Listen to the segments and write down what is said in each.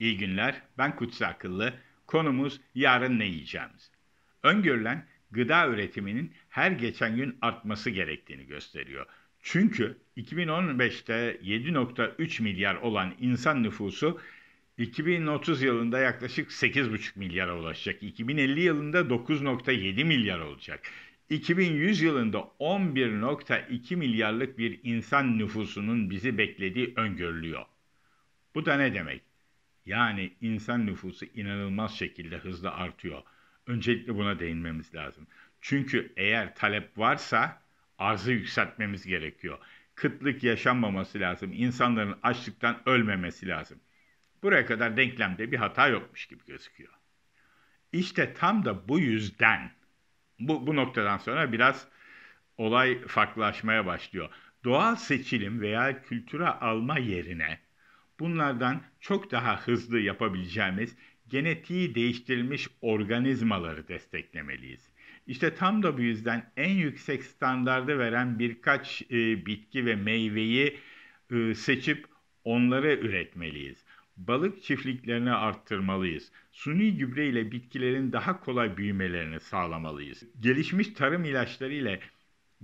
İyi günler, ben Kutsi Akıllı. Konumuz yarın ne yiyeceğimiz. Öngörülen gıda üretiminin her geçen gün artması gerektiğini gösteriyor. Çünkü 2015'te 7.3 milyar olan insan nüfusu 2030 yılında yaklaşık 8,5 milyara ulaşacak. 2050 yılında 9.7 milyar olacak. 2100 yılında 11.2 milyarlık bir insan nüfusunun bizi beklediği öngörülüyor. Bu da ne demek? Yani insan nüfusu inanılmaz şekilde hızlı artıyor. Öncelikle buna değinmemiz lazım. Çünkü eğer talep varsa arzı yükseltmemiz gerekiyor. Kıtlık yaşanmaması lazım. İnsanların açlıktan ölmemesi lazım. Buraya kadar denklemde bir hata yokmuş gibi gözüküyor. İşte tam da bu yüzden bu, bu noktadan sonra biraz olay farklılaşmaya başlıyor. Doğal seçilim veya kültüre alma yerine bunlardan çok daha hızlı yapabileceğimiz genetiği değiştirilmiş organizmaları desteklemeliyiz. İşte tam da bu yüzden en yüksek standardı veren birkaç e, bitki ve meyveyi e, seçip onları üretmeliyiz. Balık çiftliklerini arttırmalıyız. Suni gübre ile bitkilerin daha kolay büyümelerini sağlamalıyız. Gelişmiş tarım ilaçları ile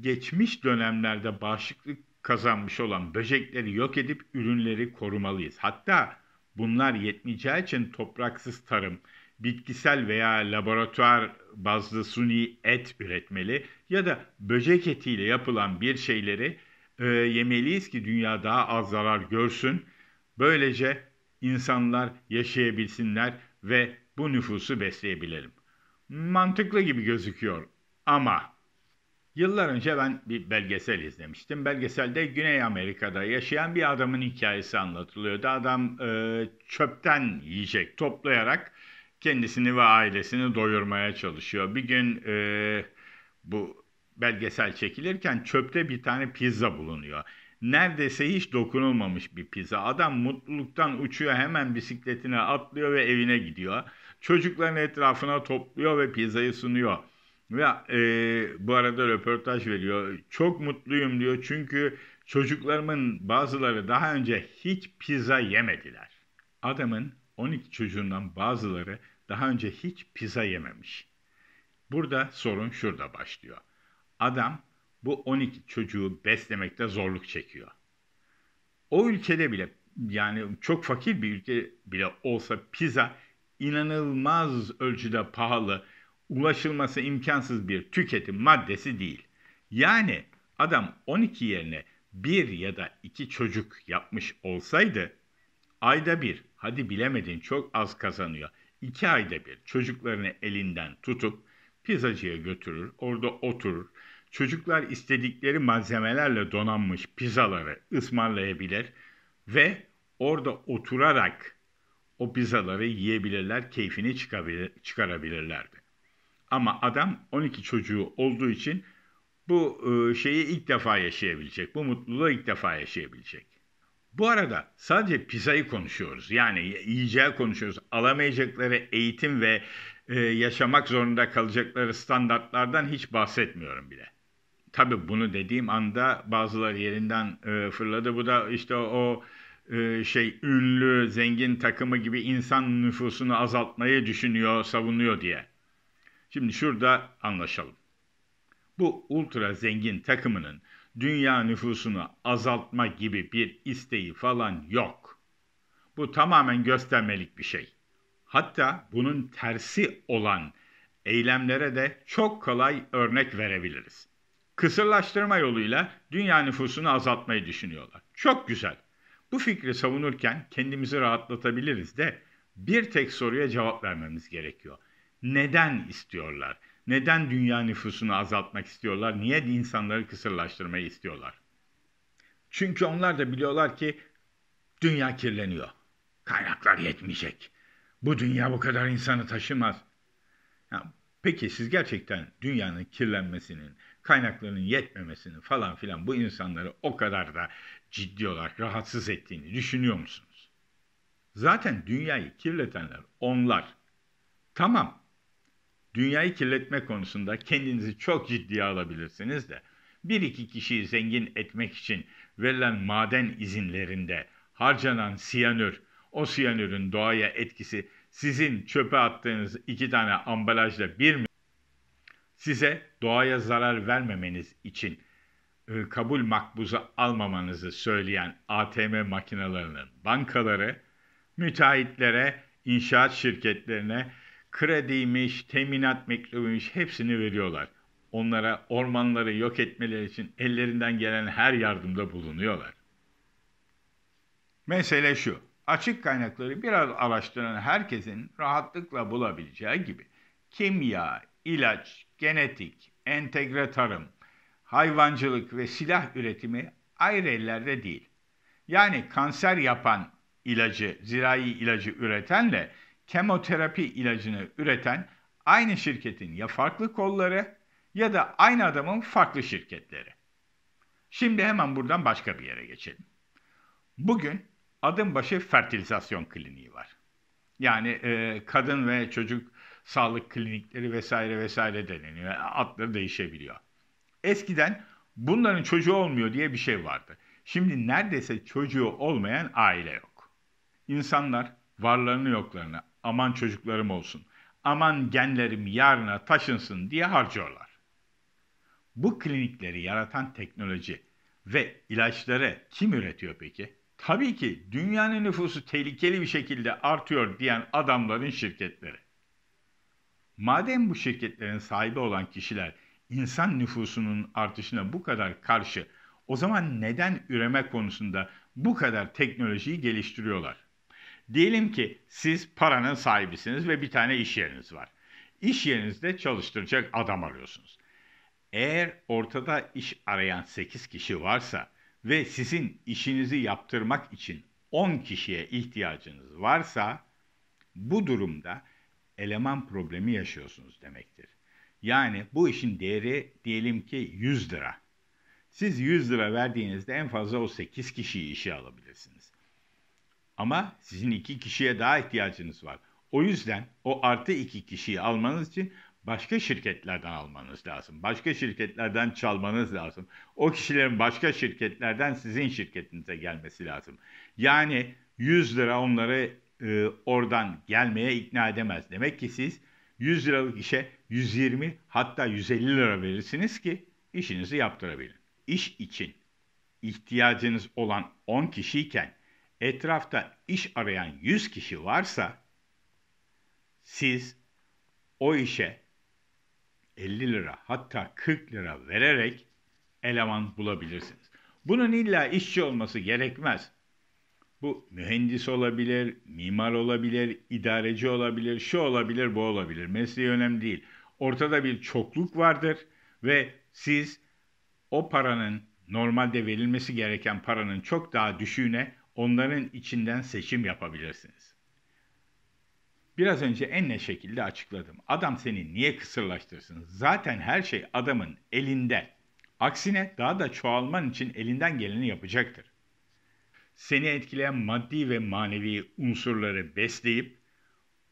geçmiş dönemlerde bağışıklık kazanmış olan böcekleri yok edip ürünleri korumalıyız. Hatta bunlar yetmeyeceği için topraksız tarım, bitkisel veya laboratuvar bazlı suni et üretmeli ya da böcek etiyle yapılan bir şeyleri e, yemeliyiz ki dünya daha az zarar görsün. Böylece insanlar yaşayabilsinler ve bu nüfusu besleyebilirim. Mantıklı gibi gözüküyor ama Yıllar önce ben bir belgesel izlemiştim. Belgeselde Güney Amerika'da yaşayan bir adamın hikayesi anlatılıyordu. Adam e, çöpten yiyecek toplayarak kendisini ve ailesini doyurmaya çalışıyor. Bir gün e, bu belgesel çekilirken çöpte bir tane pizza bulunuyor. Neredeyse hiç dokunulmamış bir pizza. Adam mutluluktan uçuyor hemen bisikletine atlıyor ve evine gidiyor. Çocukların etrafına topluyor ve pizzayı sunuyor. Ya e, bu arada röportaj veriyor. Çok mutluyum diyor çünkü çocuklarımın bazıları daha önce hiç pizza yemediler. Adamın 12 çocuğundan bazıları daha önce hiç pizza yememiş. Burada sorun şurada başlıyor. Adam bu 12 çocuğu beslemekte zorluk çekiyor. O ülkede bile yani çok fakir bir ülke bile olsa pizza inanılmaz ölçüde pahalı ulaşılması imkansız bir tüketim maddesi değil. Yani adam 12 yerine bir ya da iki çocuk yapmış olsaydı ayda bir hadi bilemedin çok az kazanıyor. İki ayda bir çocuklarını elinden tutup pizzacıya götürür orada oturur. Çocuklar istedikleri malzemelerle donanmış pizzaları ısmarlayabilir ve orada oturarak o pizzaları yiyebilirler, keyfini çıkarabilirlerdi. Ama adam 12 çocuğu olduğu için bu e, şeyi ilk defa yaşayabilecek. Bu mutluluğu ilk defa yaşayabilecek. Bu arada sadece pizzayı konuşuyoruz. Yani yiyeceği konuşuyoruz. Alamayacakları eğitim ve e, yaşamak zorunda kalacakları standartlardan hiç bahsetmiyorum bile. Tabi bunu dediğim anda bazıları yerinden e, fırladı. Bu da işte o şey ünlü, zengin takımı gibi insan nüfusunu azaltmayı düşünüyor, savunuyor diye. Şimdi şurada anlaşalım. Bu ultra zengin takımının dünya nüfusunu azaltma gibi bir isteği falan yok. Bu tamamen göstermelik bir şey. Hatta bunun tersi olan eylemlere de çok kolay örnek verebiliriz. Kısırlaştırma yoluyla dünya nüfusunu azaltmayı düşünüyorlar. Çok güzel. Bu fikri savunurken kendimizi rahatlatabiliriz de bir tek soruya cevap vermemiz gerekiyor neden istiyorlar? Neden dünya nüfusunu azaltmak istiyorlar? Niye insanları kısırlaştırmayı istiyorlar? Çünkü onlar da biliyorlar ki dünya kirleniyor. Kaynaklar yetmeyecek. Bu dünya bu kadar insanı taşımaz. Ya, peki siz gerçekten dünyanın kirlenmesinin, kaynaklarının yetmemesinin falan filan bu insanları o kadar da ciddi olarak rahatsız ettiğini düşünüyor musunuz? Zaten dünyayı kirletenler onlar. Tamam dünyayı kirletme konusunda kendinizi çok ciddiye alabilirsiniz de bir iki kişiyi zengin etmek için verilen maden izinlerinde harcanan siyanür, o siyanürün doğaya etkisi sizin çöpe attığınız iki tane ambalajla bir mi? Size doğaya zarar vermemeniz için ıı, kabul makbuzu almamanızı söyleyen ATM makinalarının bankaları, müteahhitlere, inşaat şirketlerine krediymiş, teminat mektubuymuş hepsini veriyorlar. Onlara ormanları yok etmeleri için ellerinden gelen her yardımda bulunuyorlar. Mesele şu, açık kaynakları biraz araştıran herkesin rahatlıkla bulabileceği gibi kimya, ilaç, genetik, entegre tarım, hayvancılık ve silah üretimi ayrı ellerde değil. Yani kanser yapan ilacı, zirai ilacı üretenle kemoterapi ilacını üreten aynı şirketin ya farklı kolları ya da aynı adamın farklı şirketleri. Şimdi hemen buradan başka bir yere geçelim. Bugün adım başı fertilizasyon kliniği var. Yani e, kadın ve çocuk sağlık klinikleri vesaire vesaire deneniyor. Adları değişebiliyor. Eskiden bunların çocuğu olmuyor diye bir şey vardı. Şimdi neredeyse çocuğu olmayan aile yok. İnsanlar varlarını yoklarını aman çocuklarım olsun, aman genlerim yarına taşınsın diye harcıyorlar. Bu klinikleri yaratan teknoloji ve ilaçları kim üretiyor peki? Tabii ki dünyanın nüfusu tehlikeli bir şekilde artıyor diyen adamların şirketleri. Madem bu şirketlerin sahibi olan kişiler insan nüfusunun artışına bu kadar karşı, o zaman neden üreme konusunda bu kadar teknolojiyi geliştiriyorlar? Diyelim ki siz paranın sahibisiniz ve bir tane iş yeriniz var. İş yerinizde çalıştıracak adam arıyorsunuz. Eğer ortada iş arayan 8 kişi varsa ve sizin işinizi yaptırmak için 10 kişiye ihtiyacınız varsa bu durumda eleman problemi yaşıyorsunuz demektir. Yani bu işin değeri diyelim ki 100 lira. Siz 100 lira verdiğinizde en fazla o 8 kişiyi işe alabilirsiniz. Ama sizin iki kişiye daha ihtiyacınız var. O yüzden o artı iki kişiyi almanız için başka şirketlerden almanız lazım. Başka şirketlerden çalmanız lazım. O kişilerin başka şirketlerden sizin şirketinize gelmesi lazım. Yani 100 lira onları e, oradan gelmeye ikna edemez. Demek ki siz 100 liralık işe 120 hatta 150 lira verirsiniz ki işinizi yaptırabilin. İş için ihtiyacınız olan 10 kişiyken etrafta iş arayan 100 kişi varsa siz o işe 50 lira hatta 40 lira vererek eleman bulabilirsiniz. Bunun illa işçi olması gerekmez. Bu mühendis olabilir, mimar olabilir, idareci olabilir, şu olabilir, bu olabilir. Mesleği önemli değil. Ortada bir çokluk vardır ve siz o paranın normalde verilmesi gereken paranın çok daha düşüğüne onların içinden seçim yapabilirsiniz. Biraz önce en ne şekilde açıkladım. Adam seni niye kısırlaştırsın? Zaten her şey adamın elinde. Aksine daha da çoğalman için elinden geleni yapacaktır. Seni etkileyen maddi ve manevi unsurları besleyip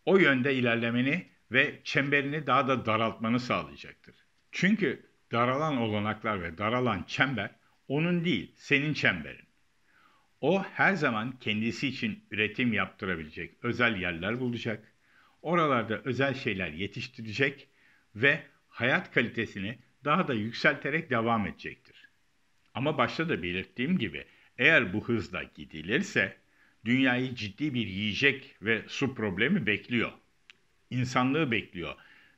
o yönde ilerlemeni ve çemberini daha da daraltmanı sağlayacaktır. Çünkü daralan olanaklar ve daralan çember onun değil, senin çemberin. O her zaman kendisi için üretim yaptırabilecek özel yerler bulacak. Oralarda özel şeyler yetiştirecek ve hayat kalitesini daha da yükselterek devam edecektir. Ama başta da belirttiğim gibi eğer bu hızla gidilirse dünyayı ciddi bir yiyecek ve su problemi bekliyor. İnsanlığı bekliyor.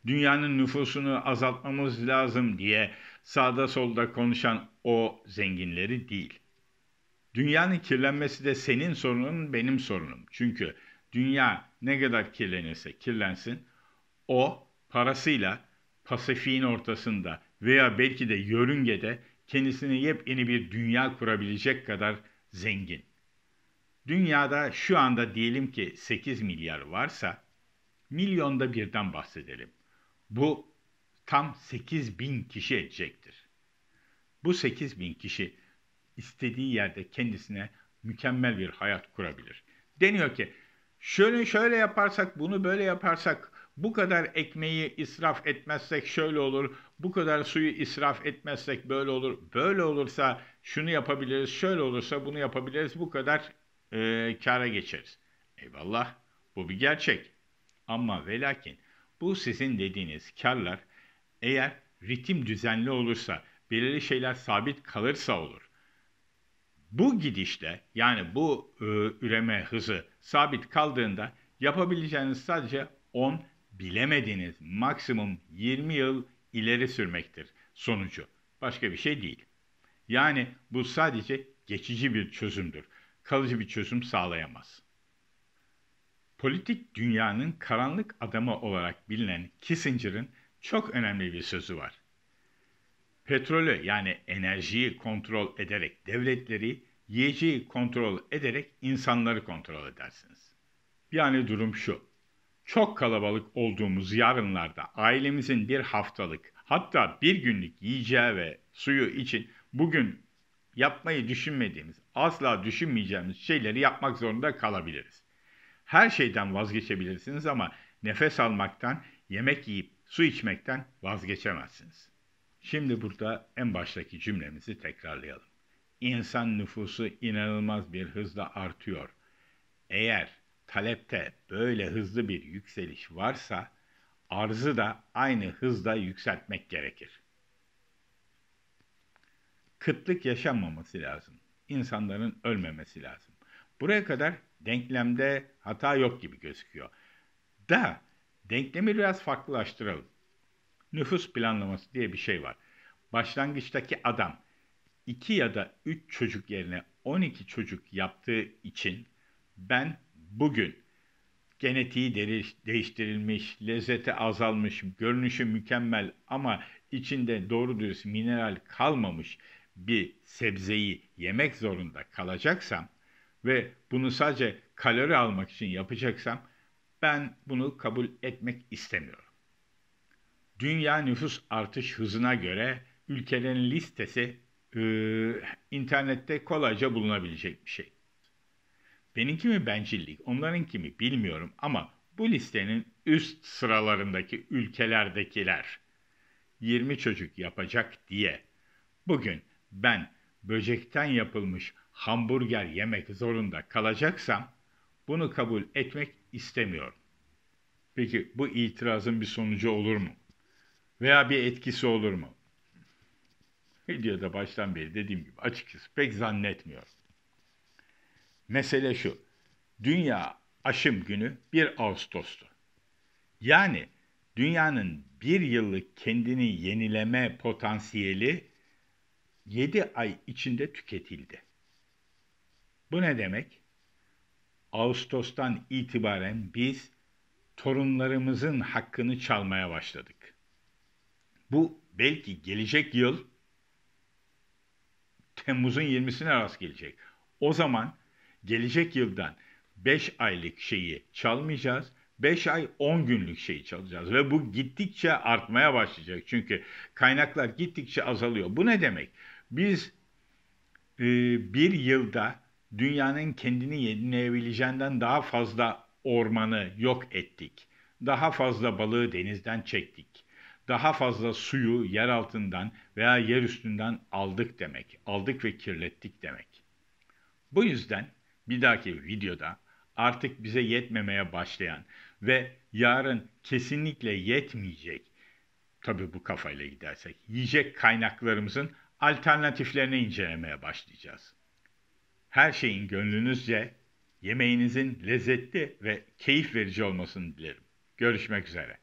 Dünyanın nüfusunu azaltmamız lazım diye sağda solda konuşan o zenginleri değil. Dünyanın kirlenmesi de senin sorunun, benim sorunum. Çünkü dünya ne kadar kirlenirse kirlensin, o parasıyla Pasifik'in ortasında veya belki de yörüngede kendisine yepyeni bir dünya kurabilecek kadar zengin. Dünyada şu anda diyelim ki 8 milyar varsa milyonda birden bahsedelim. Bu tam 8 bin kişi edecektir. Bu 8 bin kişi istediği yerde kendisine mükemmel bir hayat kurabilir. Deniyor ki şöyle şöyle yaparsak bunu böyle yaparsak bu kadar ekmeği israf etmezsek şöyle olur, bu kadar suyu israf etmezsek böyle olur, böyle olursa şunu yapabiliriz, şöyle olursa bunu yapabiliriz, bu kadar e, kâra geçeriz. Eyvallah bu bir gerçek. Ama velakin bu sizin dediğiniz karlar eğer ritim düzenli olursa, belirli şeyler sabit kalırsa olur. Bu gidişle yani bu e, üreme hızı sabit kaldığında yapabileceğiniz sadece 10 bilemediğiniz maksimum 20 yıl ileri sürmektir sonucu. Başka bir şey değil. Yani bu sadece geçici bir çözümdür. Kalıcı bir çözüm sağlayamaz. Politik dünyanın karanlık adamı olarak bilinen Kissinger'ın çok önemli bir sözü var petrolü yani enerjiyi kontrol ederek devletleri, yiyeceği kontrol ederek insanları kontrol edersiniz. Yani durum şu. Çok kalabalık olduğumuz yarınlarda ailemizin bir haftalık hatta bir günlük yiyeceği ve suyu için bugün yapmayı düşünmediğimiz, asla düşünmeyeceğimiz şeyleri yapmak zorunda kalabiliriz. Her şeyden vazgeçebilirsiniz ama nefes almaktan, yemek yiyip su içmekten vazgeçemezsiniz. Şimdi burada en baştaki cümlemizi tekrarlayalım. İnsan nüfusu inanılmaz bir hızla artıyor. Eğer talepte böyle hızlı bir yükseliş varsa arzı da aynı hızda yükseltmek gerekir. Kıtlık yaşanmaması lazım. İnsanların ölmemesi lazım. Buraya kadar denklemde hata yok gibi gözüküyor. Da denklemi biraz farklılaştıralım nüfus planlaması diye bir şey var. Başlangıçtaki adam 2 ya da 3 çocuk yerine 12 çocuk yaptığı için ben bugün genetiği değiştirilmiş, lezzeti azalmış, görünüşü mükemmel ama içinde doğru dürüst mineral kalmamış bir sebzeyi yemek zorunda kalacaksam ve bunu sadece kalori almak için yapacaksam ben bunu kabul etmek istemiyorum dünya nüfus artış hızına göre ülkelerin listesi e, internette kolayca bulunabilecek bir şey. Benimki mi bencillik, onların kimi bilmiyorum ama bu listenin üst sıralarındaki ülkelerdekiler 20 çocuk yapacak diye bugün ben böcekten yapılmış hamburger yemek zorunda kalacaksam bunu kabul etmek istemiyorum. Peki bu itirazın bir sonucu olur mu? veya bir etkisi olur mu? Videoda baştan beri dediğim gibi açıkçası pek zannetmiyorum. Mesele şu. Dünya aşım günü 1 Ağustos'tu. Yani dünyanın bir yıllık kendini yenileme potansiyeli 7 ay içinde tüketildi. Bu ne demek? Ağustos'tan itibaren biz torunlarımızın hakkını çalmaya başladık. Bu belki gelecek yıl Temmuz'un 20'sine rast gelecek. O zaman gelecek yıldan 5 aylık şeyi çalmayacağız. 5 ay 10 günlük şeyi çalacağız ve bu gittikçe artmaya başlayacak. Çünkü kaynaklar gittikçe azalıyor. Bu ne demek? Biz e, bir yılda dünyanın kendini yenileyebileceğinden daha fazla ormanı yok ettik. Daha fazla balığı denizden çektik daha fazla suyu yer altından veya yer üstünden aldık demek. Aldık ve kirlettik demek. Bu yüzden bir dahaki videoda artık bize yetmemeye başlayan ve yarın kesinlikle yetmeyecek, tabii bu kafayla gidersek, yiyecek kaynaklarımızın alternatiflerini incelemeye başlayacağız. Her şeyin gönlünüzce, yemeğinizin lezzetli ve keyif verici olmasını dilerim. Görüşmek üzere.